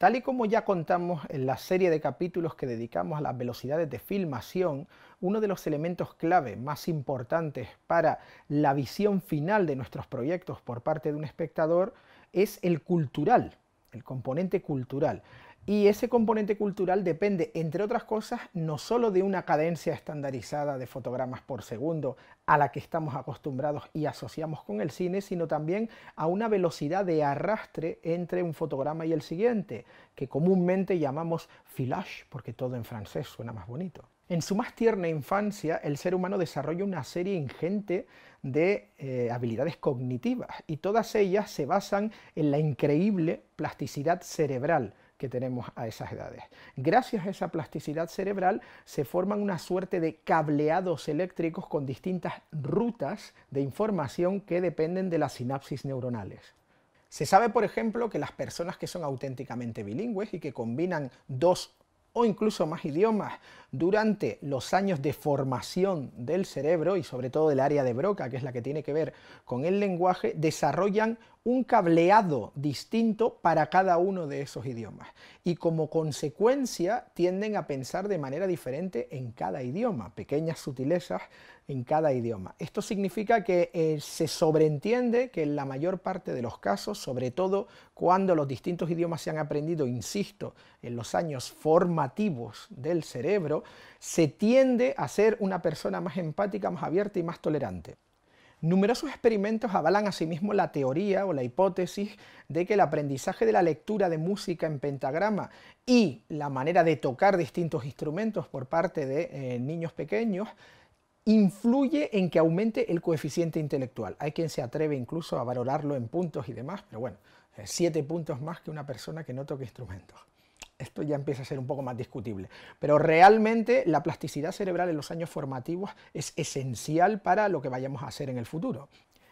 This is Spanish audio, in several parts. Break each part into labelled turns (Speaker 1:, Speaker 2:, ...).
Speaker 1: Tal y como ya contamos en la serie de capítulos que dedicamos a las velocidades de filmación, uno de los elementos clave más importantes para la visión final de nuestros proyectos por parte de un espectador es el cultural, el componente cultural. Y ese componente cultural depende, entre otras cosas, no solo de una cadencia estandarizada de fotogramas por segundo a la que estamos acostumbrados y asociamos con el cine, sino también a una velocidad de arrastre entre un fotograma y el siguiente, que comúnmente llamamos filage, porque todo en francés suena más bonito. En su más tierna infancia, el ser humano desarrolla una serie ingente de eh, habilidades cognitivas y todas ellas se basan en la increíble plasticidad cerebral que tenemos a esas edades. Gracias a esa plasticidad cerebral se forman una suerte de cableados eléctricos con distintas rutas de información que dependen de las sinapsis neuronales. Se sabe, por ejemplo, que las personas que son auténticamente bilingües y que combinan dos o incluso más idiomas durante los años de formación del cerebro y sobre todo del área de Broca, que es la que tiene que ver con el lenguaje, desarrollan un cableado distinto para cada uno de esos idiomas y como consecuencia tienden a pensar de manera diferente en cada idioma, pequeñas sutilezas en cada idioma. Esto significa que eh, se sobreentiende que en la mayor parte de los casos, sobre todo cuando los distintos idiomas se han aprendido, insisto, en los años formativos del cerebro, se tiende a ser una persona más empática, más abierta y más tolerante. Numerosos experimentos avalan asimismo la teoría o la hipótesis de que el aprendizaje de la lectura de música en pentagrama y la manera de tocar distintos instrumentos por parte de eh, niños pequeños influye en que aumente el coeficiente intelectual. Hay quien se atreve incluso a valorarlo en puntos y demás, pero bueno, eh, siete puntos más que una persona que no toque instrumentos. Esto ya empieza a ser un poco más discutible. Pero realmente la plasticidad cerebral en los años formativos es esencial para lo que vayamos a hacer en el futuro.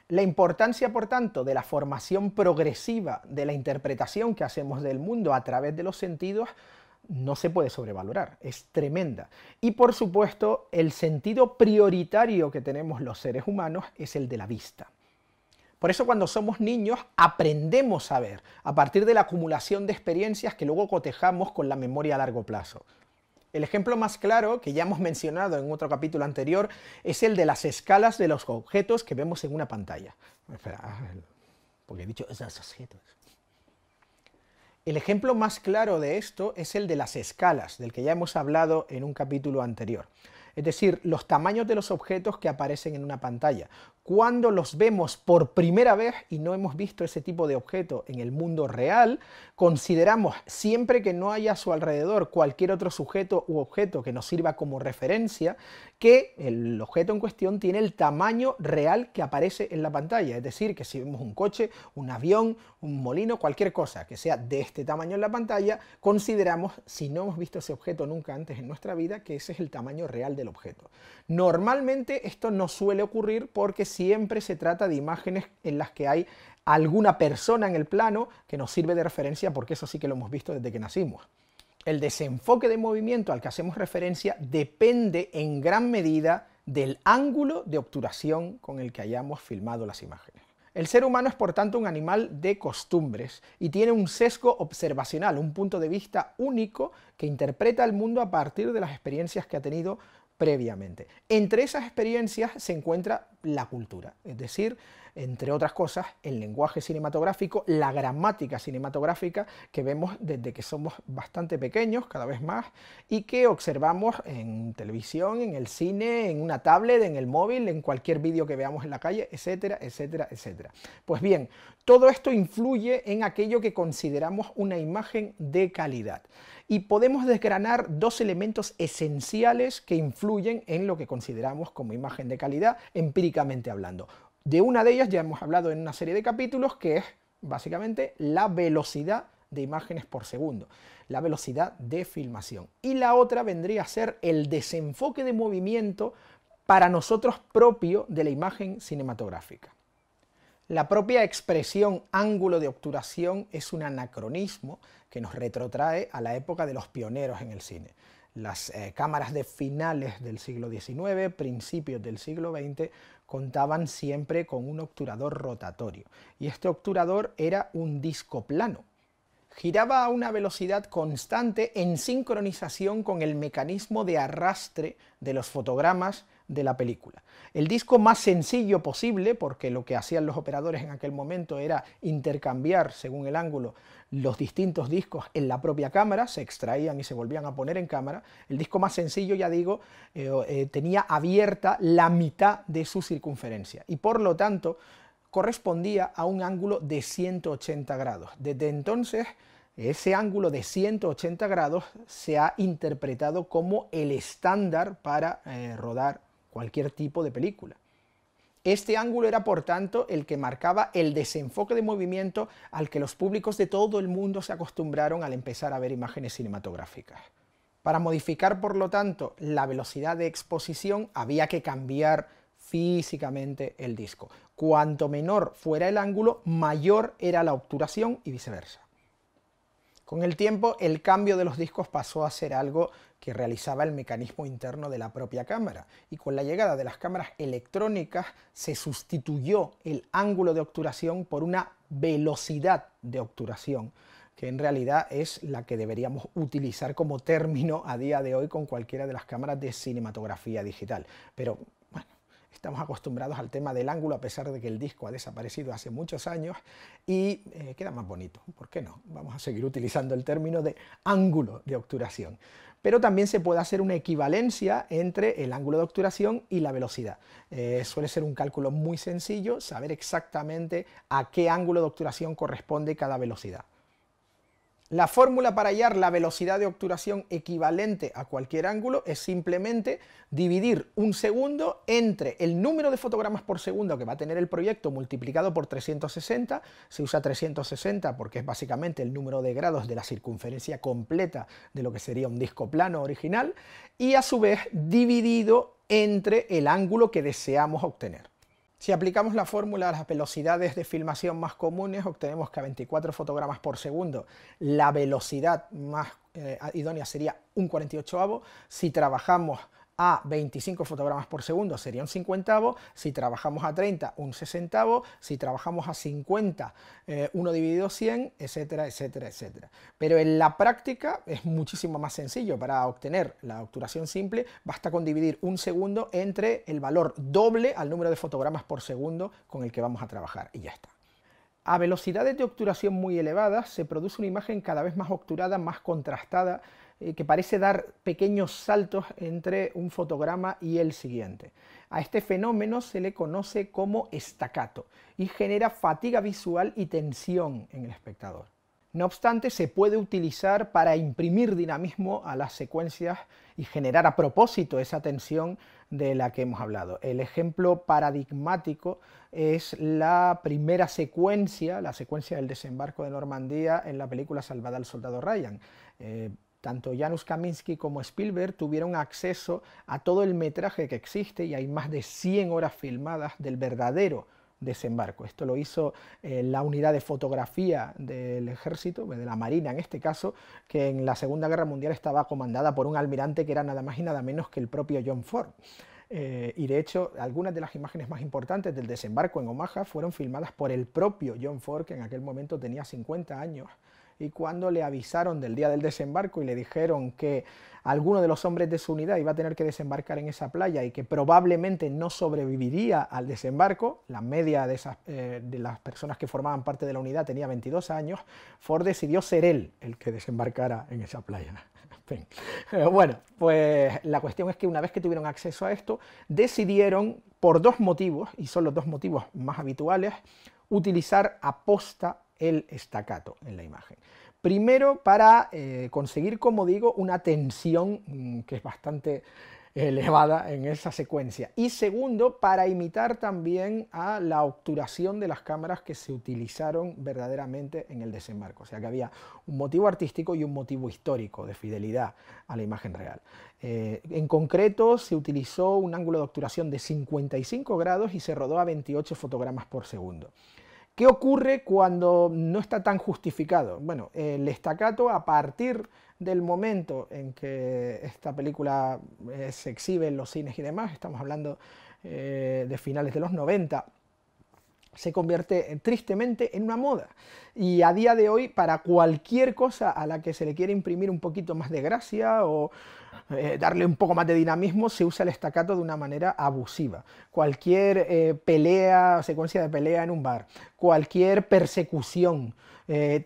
Speaker 1: La importancia, por tanto, de la formación progresiva de la interpretación que hacemos del mundo a través de los sentidos no se puede sobrevalorar, es tremenda. Y por supuesto, el sentido prioritario que tenemos los seres humanos es el de la vista. Por eso cuando somos niños aprendemos a ver a partir de la acumulación de experiencias que luego cotejamos con la memoria a largo plazo. El ejemplo más claro, que ya hemos mencionado en otro capítulo anterior, es el de las escalas de los objetos que vemos en una pantalla. Espera, ah, porque he dicho esos objetos. El ejemplo más claro de esto es el de las escalas, del que ya hemos hablado en un capítulo anterior. Es decir, los tamaños de los objetos que aparecen en una pantalla, cuando los vemos por primera vez y no hemos visto ese tipo de objeto en el mundo real, consideramos siempre que no haya a su alrededor cualquier otro sujeto u objeto que nos sirva como referencia, que el objeto en cuestión tiene el tamaño real que aparece en la pantalla. Es decir, que si vemos un coche, un avión, un molino, cualquier cosa que sea de este tamaño en la pantalla, consideramos, si no hemos visto ese objeto nunca antes en nuestra vida, que ese es el tamaño real del objeto. Normalmente esto no suele ocurrir porque siempre se trata de imágenes en las que hay alguna persona en el plano que nos sirve de referencia porque eso sí que lo hemos visto desde que nacimos. El desenfoque de movimiento al que hacemos referencia depende en gran medida del ángulo de obturación con el que hayamos filmado las imágenes. El ser humano es por tanto un animal de costumbres y tiene un sesgo observacional, un punto de vista único que interpreta el mundo a partir de las experiencias que ha tenido previamente. Entre esas experiencias se encuentra la cultura, es decir, entre otras cosas, el lenguaje cinematográfico, la gramática cinematográfica que vemos desde que somos bastante pequeños, cada vez más, y que observamos en televisión, en el cine, en una tablet, en el móvil, en cualquier vídeo que veamos en la calle, etcétera, etcétera, etcétera. Pues bien, todo esto influye en aquello que consideramos una imagen de calidad. Y podemos desgranar dos elementos esenciales que influyen en lo que consideramos como imagen de calidad, empíricamente hablando. De una de ellas ya hemos hablado en una serie de capítulos, que es básicamente la velocidad de imágenes por segundo, la velocidad de filmación. Y la otra vendría a ser el desenfoque de movimiento para nosotros propio de la imagen cinematográfica. La propia expresión ángulo de obturación es un anacronismo que nos retrotrae a la época de los pioneros en el cine. Las eh, cámaras de finales del siglo XIX, principios del siglo XX, contaban siempre con un obturador rotatorio. Y este obturador era un disco plano. Giraba a una velocidad constante en sincronización con el mecanismo de arrastre de los fotogramas de la película. El disco más sencillo posible, porque lo que hacían los operadores en aquel momento era intercambiar, según el ángulo, los distintos discos en la propia cámara, se extraían y se volvían a poner en cámara. El disco más sencillo, ya digo, eh, eh, tenía abierta la mitad de su circunferencia y por lo tanto correspondía a un ángulo de 180 grados. Desde entonces, ese ángulo de 180 grados se ha interpretado como el estándar para eh, rodar cualquier tipo de película. Este ángulo era, por tanto, el que marcaba el desenfoque de movimiento al que los públicos de todo el mundo se acostumbraron al empezar a ver imágenes cinematográficas. Para modificar, por lo tanto, la velocidad de exposición había que cambiar físicamente el disco. Cuanto menor fuera el ángulo, mayor era la obturación y viceversa. Con el tiempo, el cambio de los discos pasó a ser algo que realizaba el mecanismo interno de la propia cámara y con la llegada de las cámaras electrónicas se sustituyó el ángulo de obturación por una velocidad de obturación que en realidad es la que deberíamos utilizar como término a día de hoy con cualquiera de las cámaras de cinematografía digital. Pero estamos acostumbrados al tema del ángulo, a pesar de que el disco ha desaparecido hace muchos años y eh, queda más bonito. ¿Por qué no? Vamos a seguir utilizando el término de ángulo de obturación. Pero también se puede hacer una equivalencia entre el ángulo de obturación y la velocidad. Eh, suele ser un cálculo muy sencillo saber exactamente a qué ángulo de obturación corresponde cada velocidad. La fórmula para hallar la velocidad de obturación equivalente a cualquier ángulo es simplemente dividir un segundo entre el número de fotogramas por segundo que va a tener el proyecto multiplicado por 360, se usa 360 porque es básicamente el número de grados de la circunferencia completa de lo que sería un disco plano original, y a su vez dividido entre el ángulo que deseamos obtener. Si aplicamos la fórmula a las velocidades de filmación más comunes, obtenemos que a 24 fotogramas por segundo la velocidad más eh, idónea sería un 48avo. Si trabajamos a 25 fotogramas por segundo sería un cincuentavo, si trabajamos a 30 un sesentavo, si trabajamos a 50 1 eh, dividido 100, etcétera, etcétera, etcétera. Pero en la práctica es muchísimo más sencillo para obtener la obturación simple, basta con dividir un segundo entre el valor doble al número de fotogramas por segundo con el que vamos a trabajar y ya está. A velocidades de obturación muy elevadas se produce una imagen cada vez más obturada, más contrastada, eh, que parece dar pequeños saltos entre un fotograma y el siguiente. A este fenómeno se le conoce como estacato y genera fatiga visual y tensión en el espectador. No obstante, se puede utilizar para imprimir dinamismo a las secuencias y generar a propósito esa tensión de la que hemos hablado. El ejemplo paradigmático es la primera secuencia, la secuencia del desembarco de Normandía en la película Salvada al Soldado Ryan. Eh, tanto Janusz Kaminski como Spielberg tuvieron acceso a todo el metraje que existe y hay más de 100 horas filmadas del verdadero desembarco. Esto lo hizo eh, la unidad de fotografía del ejército, de la Marina en este caso, que en la Segunda Guerra Mundial estaba comandada por un almirante que era nada más y nada menos que el propio John Ford. Eh, y de hecho, algunas de las imágenes más importantes del desembarco en Omaha fueron filmadas por el propio John Ford, que en aquel momento tenía 50 años y cuando le avisaron del día del desembarco y le dijeron que alguno de los hombres de su unidad iba a tener que desembarcar en esa playa y que probablemente no sobreviviría al desembarco, la media de, esas, eh, de las personas que formaban parte de la unidad tenía 22 años, Ford decidió ser él el que desembarcara en esa playa. Eh, bueno, pues la cuestión es que una vez que tuvieron acceso a esto, decidieron por dos motivos, y son los dos motivos más habituales, utilizar aposta el estacato en la imagen. Primero para eh, conseguir, como digo, una tensión mm, que es bastante eh, elevada en esa secuencia. Y segundo, para imitar también a la obturación de las cámaras que se utilizaron verdaderamente en el desembarco. O sea que había un motivo artístico y un motivo histórico de fidelidad a la imagen real. Eh, en concreto, se utilizó un ángulo de obturación de 55 grados y se rodó a 28 fotogramas por segundo. ¿Qué ocurre cuando no está tan justificado? Bueno, el estacato a partir del momento en que esta película eh, se exhibe en los cines y demás, estamos hablando eh, de finales de los 90, se convierte eh, tristemente en una moda. Y a día de hoy, para cualquier cosa a la que se le quiere imprimir un poquito más de gracia o eh, darle un poco más de dinamismo, se usa el estacato de una manera abusiva. Cualquier eh, pelea, secuencia de pelea en un bar, cualquier persecución,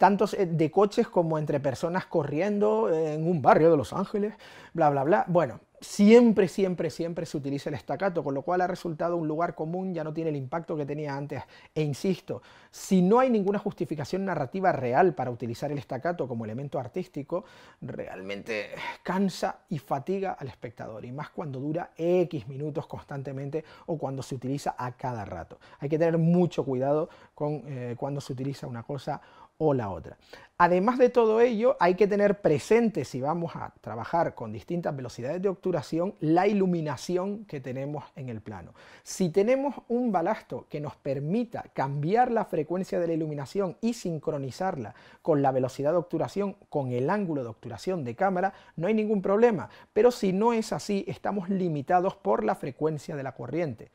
Speaker 1: tanto de coches como entre personas corriendo en un barrio de Los Ángeles, bla, bla, bla. Bueno, siempre, siempre, siempre se utiliza el estacato, con lo cual ha resultado un lugar común, ya no tiene el impacto que tenía antes. E insisto, si no hay ninguna justificación narrativa real para utilizar el estacato como elemento artístico, realmente cansa y fatiga al espectador, y más cuando dura X minutos constantemente o cuando se utiliza a cada rato. Hay que tener mucho cuidado con eh, cuando se utiliza una cosa o la otra. Además de todo ello, hay que tener presente, si vamos a trabajar con distintas velocidades de obturación, la iluminación que tenemos en el plano. Si tenemos un balasto que nos permita cambiar la frecuencia de la iluminación y sincronizarla con la velocidad de obturación, con el ángulo de obturación de cámara, no hay ningún problema. Pero si no es así, estamos limitados por la frecuencia de la corriente.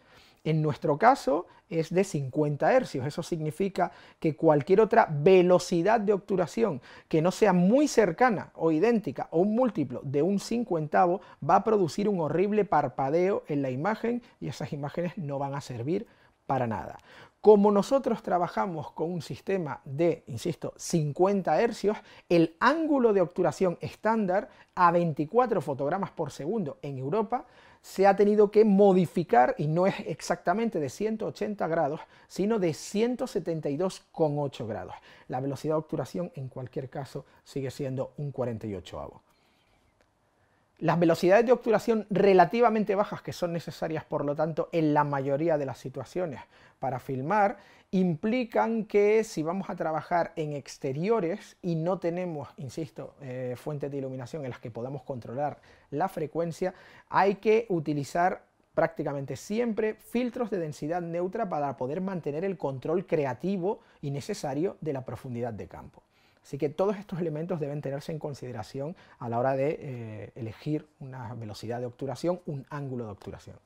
Speaker 1: En nuestro caso es de 50 Hz, Eso significa que cualquier otra velocidad de obturación que no sea muy cercana o idéntica o un múltiplo de un cincuentavo va a producir un horrible parpadeo en la imagen y esas imágenes no van a servir para nada. Como nosotros trabajamos con un sistema de, insisto, 50 Hz, el ángulo de obturación estándar a 24 fotogramas por segundo en Europa se ha tenido que modificar y no es exactamente de 180 grados, sino de 172,8 grados. La velocidad de obturación en cualquier caso sigue siendo un 48 avo. Las velocidades de obturación relativamente bajas que son necesarias, por lo tanto, en la mayoría de las situaciones para filmar, implican que si vamos a trabajar en exteriores y no tenemos, insisto, eh, fuentes de iluminación en las que podamos controlar la frecuencia, hay que utilizar prácticamente siempre filtros de densidad neutra para poder mantener el control creativo y necesario de la profundidad de campo. Así que todos estos elementos deben tenerse en consideración a la hora de eh, elegir una velocidad de obturación, un ángulo de obturación.